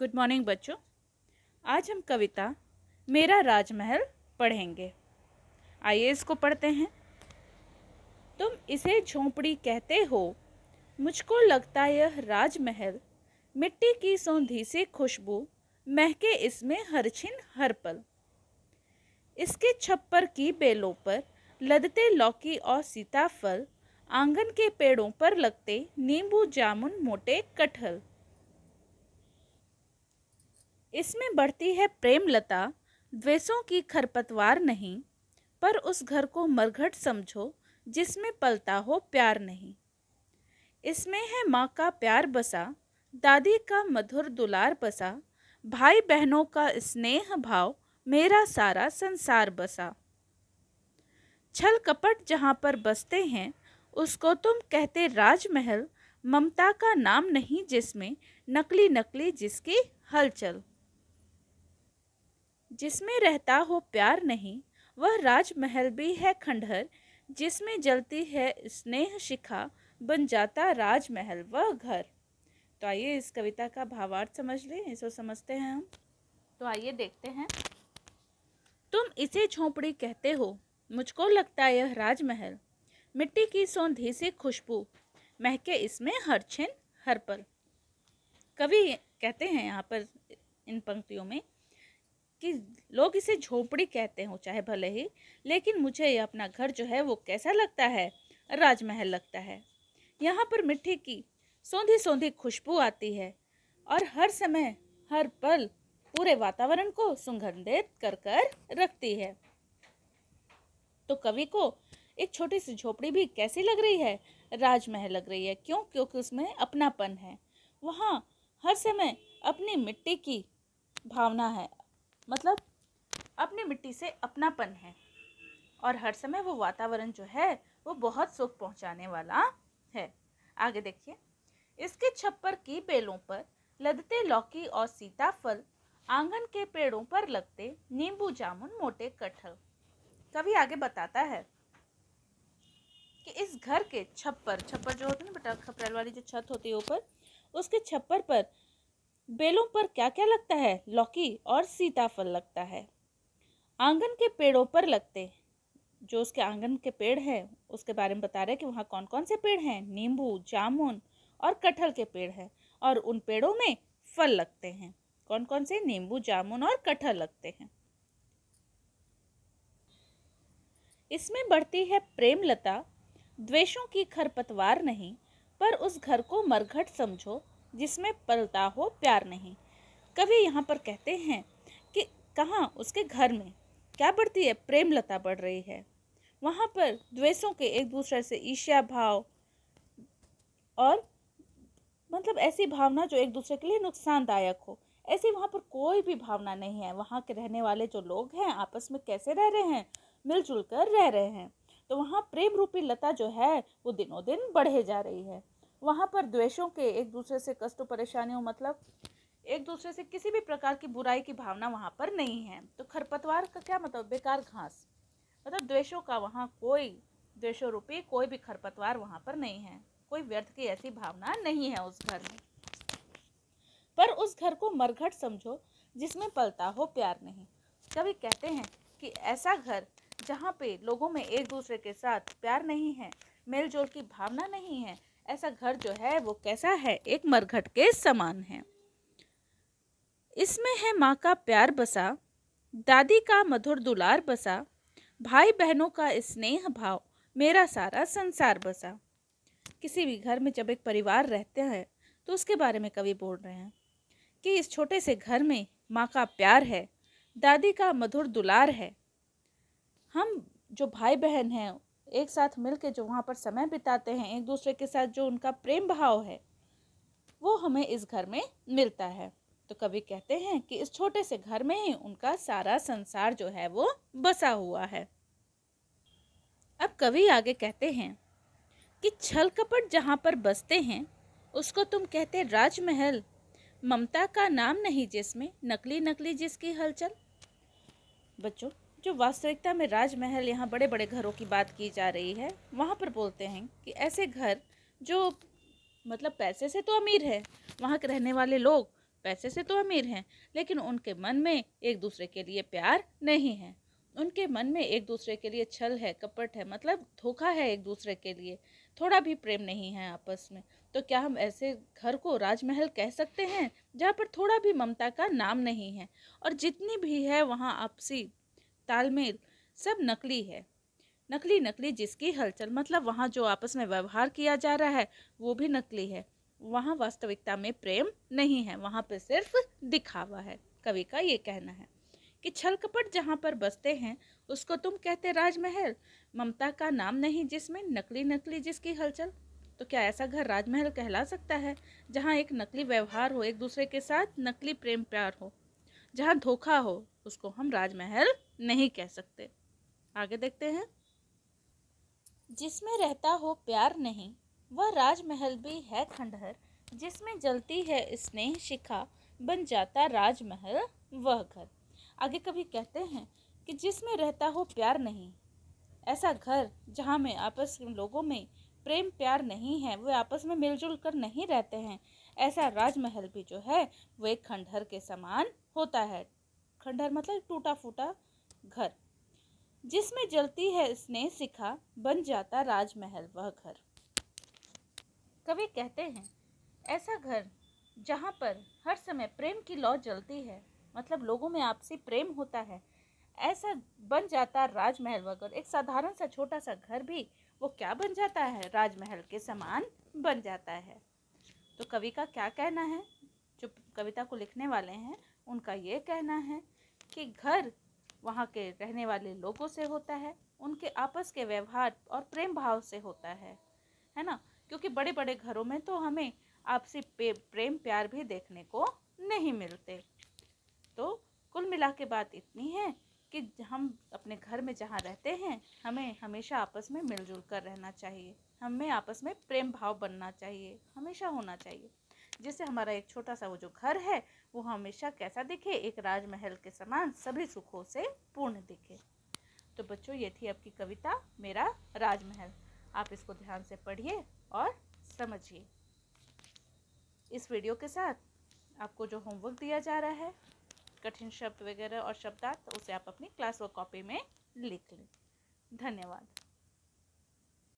good morning बच्चों आज हम कविता मेरा राजमहल पढ़ेंगे आइए इसको पढ़ते हैं तुम इसे झोंपड़ी कहते हो मुझको लगता यह राजमहल मिट्टी की सौंधी से खुशबू महके इसमें हर छिन हर पल इसके छप्पर की बेलों पर लदते लौकी और सीताफल आंगन के पेड़ों पर लगते नींबू जामुन मोटे कटहल इसमें बढ़ती है प्रेमलता द्वेषों की खरपतवार नहीं पर उस घर को मरघट समझो जिसमें पलता हो प्यार नहीं इसमें है माँ का प्यार बसा दादी का मधुर दुलार बसा भाई बहनों का स्नेह भाव मेरा सारा संसार बसा छल कपट जहाँ पर बसते हैं उसको तुम कहते राजमहल ममता का नाम नहीं जिसमें नकली नकली जिसकी हलचल जिसमें रहता हो प्यार नहीं वह राजमहल भी है खंडहर जिसमें जलती है स्नेह शिखा बन जाता राजमहल वह घर तो आइए इस कविता का भावार्थ समझ लें इसको समझते हैं हम तो आइए देखते हैं तुम इसे झोंपड़ी कहते हो मुझको लगता है यह राजमहल मिट्टी की सौंधी से खुशबू महके इसमें हर छिन हर पल कवि कहते हैं यहाँ पर इन पंक्तियों में कि लोग इसे झोपड़ी कहते हों चाहे भले ही लेकिन मुझे ये अपना घर जो है वो कैसा लगता है राजमहल लगता है यहाँ पर मिट्टी की सौंधी सौंधी खुशबू आती है और हर समय हर पल पूरे वातावरण को सुगंधित कर कर रखती है तो कवि को एक छोटी सी झोपड़ी भी कैसी लग रही है राजमहल लग रही है क्यों क्योंकि उसमें अपनापन है वहाँ हर समय अपनी मिट्टी की भावना है मतलब अपनी मिट्टी से अपनापन है और हर समय वो वातावरण जो है वो बहुत सुख पहुंचाने वाला है आगे देखिए इसके छप्पर की बेलों पर लदते लौकी और सीताफल आंगन के पेड़ों पर लगते नींबू जामुन मोटे कटहल कभी आगे बताता है कि इस घर के छप्पर छप्पर जो होते हैं ना बेटा खपरेल वाली जो छत होती है ऊपर उसके छप्पर पर बेलों पर क्या क्या लगता है लौकी और सीताफल लगता है आंगन के पेड़ों पर लगते जो उसके आंगन के पेड़ हैं उसके बारे में बता रहे हैं कि वहाँ कौन कौन से पेड़ हैं नींबू जामुन और कटहल के पेड़ हैं और उन पेड़ों में फल लगते हैं कौन कौन से नींबू जामुन और कटहल लगते हैं इसमें बढ़ती है प्रेमलता द्वेषों की खरपतवार नहीं पर उस घर को मरघट समझो जिसमें पलता हो प्यार नहीं कभी यहाँ पर कहते हैं कि कहाँ उसके घर में क्या बढ़ती है प्रेम लता बढ़ रही है वहाँ पर द्वेषों के एक दूसरे से ईर्ष्या भाव और मतलब ऐसी भावना जो एक दूसरे के लिए नुकसानदायक हो ऐसी वहाँ पर कोई भी भावना नहीं है वहाँ के रहने वाले जो लोग हैं आपस में कैसे रह रहे हैं मिलजुल कर रह रहे हैं तो वहाँ प्रेम रूपी लता जो है वो दिनों दिन बढ़े जा रही है वहाँ पर द्वेषों के एक दूसरे से कष्टों परेशानियों मतलब एक दूसरे से किसी भी प्रकार की बुराई की भावना वहाँ पर नहीं है तो खरपतवार का क्या मतलब बेकार घास मतलब द्वेषों का वहाँ कोई द्वेषों रूपी कोई भी खरपतवार वहाँ पर नहीं है कोई व्यर्थ की ऐसी भावना नहीं है उस घर में पर उस घर को मरघट समझो जिसमें पलता हो प्यार नहीं कभी कहते हैं कि ऐसा घर जहाँ पे लोगों में एक दूसरे के साथ प्यार नहीं है मेल जोल की भावना नहीं है ऐसा घर जो है वो कैसा है एक मरघट के समान है इसमें है माँ का प्यार बसा दादी का मधुर दुलार बसा भाई बहनों का स्नेह भाव मेरा सारा संसार बसा किसी भी घर में जब एक परिवार रहते हैं तो उसके बारे में कवि बोल रहे हैं कि इस छोटे से घर में माँ का प्यार है दादी का मधुर दुलार है हम जो भाई बहन हैं एक साथ मिल जो वहाँ पर समय बिताते हैं एक दूसरे के साथ जो उनका प्रेम भाव है वो हमें इस घर में मिलता है तो कभी कहते हैं कि इस छोटे से घर में ही उनका सारा संसार जो है वो बसा हुआ है अब कवि आगे कहते हैं कि छल कपट जहाँ पर बसते हैं उसको तुम कहते राजमहल ममता का नाम नहीं जिसमें नकली नकली जिसकी हलचल बच्चों जो वास्तविकता में राजमहल यहाँ बड़े बड़े घरों की बात की जा रही है वहाँ पर बोलते हैं कि ऐसे घर जो मतलब पैसे से तो अमीर है वहाँ के रहने वाले लोग पैसे से तो अमीर हैं लेकिन उनके मन में एक दूसरे के लिए प्यार नहीं है उनके मन में एक दूसरे के लिए छल है कपट है मतलब धोखा है एक दूसरे के लिए थोड़ा भी प्रेम नहीं है आपस में तो क्या हम ऐसे घर को राजमहल कह सकते हैं जहाँ पर थोड़ा भी ममता का नाम नहीं है और जितनी भी है वहाँ आपसी तालमेल सब नकली है नकली नकली जिसकी हलचल मतलब वहाँ जो आपस में व्यवहार किया जा रहा है वो भी नकली है वहाँ वास्तविकता में प्रेम नहीं है वहाँ पर सिर्फ दिखावा है कवि का ये कहना है कि छल कपट जहाँ पर बसते हैं उसको तुम कहते राजमहल ममता का नाम नहीं जिसमें नकली नकली जिसकी हलचल तो क्या ऐसा घर राजमहल कहला सकता है जहाँ एक नकली व्यवहार हो एक दूसरे के साथ नकली प्रेम प्यार हो जहाँ धोखा हो उसको हम राजमहल नहीं कह सकते आगे देखते हैं जिसमें रहता हो प्यार नहीं वह राजमहल भी है खंडहर जिसमें जलती है स्नेह शिखा बन जाता राजमहल वह घर आगे कभी कहते हैं कि जिसमें रहता हो प्यार नहीं ऐसा घर जहाँ में आपस में लोगों में प्रेम प्यार नहीं है वे आपस में मिलजुल कर नहीं रहते हैं ऐसा राजमहल भी जो है वो एक खंडहर के समान होता है खंडहर मतलब टूटा फूटा घर जिसमें जलती है स्नेह सिखा बन जाता राजमहल वह घर कवि कहते हैं ऐसा घर जहाँ पर हर समय प्रेम की लौ जलती है मतलब लोगों में आपसी प्रेम होता है ऐसा बन जाता राजमहल वह घर एक साधारण सा छोटा सा घर भी वो क्या बन जाता है राजमहल के समान बन जाता है तो कवि का क्या कहना है जो कविता को लिखने वाले हैं उनका ये कहना है कि घर वहाँ के रहने वाले लोगों से होता है उनके आपस के व्यवहार और प्रेम भाव से होता है है ना क्योंकि बड़े बड़े घरों में तो हमें आपसी प्रेम प्यार भी देखने को नहीं मिलते तो कुल मिला के बात इतनी है कि हम अपने घर में जहाँ रहते हैं हमें हमेशा आपस में मिलजुल कर रहना चाहिए हमें आपस में प्रेम भाव बनना चाहिए हमेशा होना चाहिए जिससे हमारा एक छोटा सा वो जो घर है वो हमेशा कैसा दिखे एक राजमहल के समान सभी सुखों से पूर्ण दिखे तो बच्चों ये थी आपकी कविता मेरा राजमहल आप इसको ध्यान से पढ़िए और समझिए इस वीडियो के साथ आपको जो होमवर्क दिया जा रहा है कठिन शब्द वगैरह और शब्दार्थ उसे आप अपनी क्लास व कॉपी में लिख लें धन्यवाद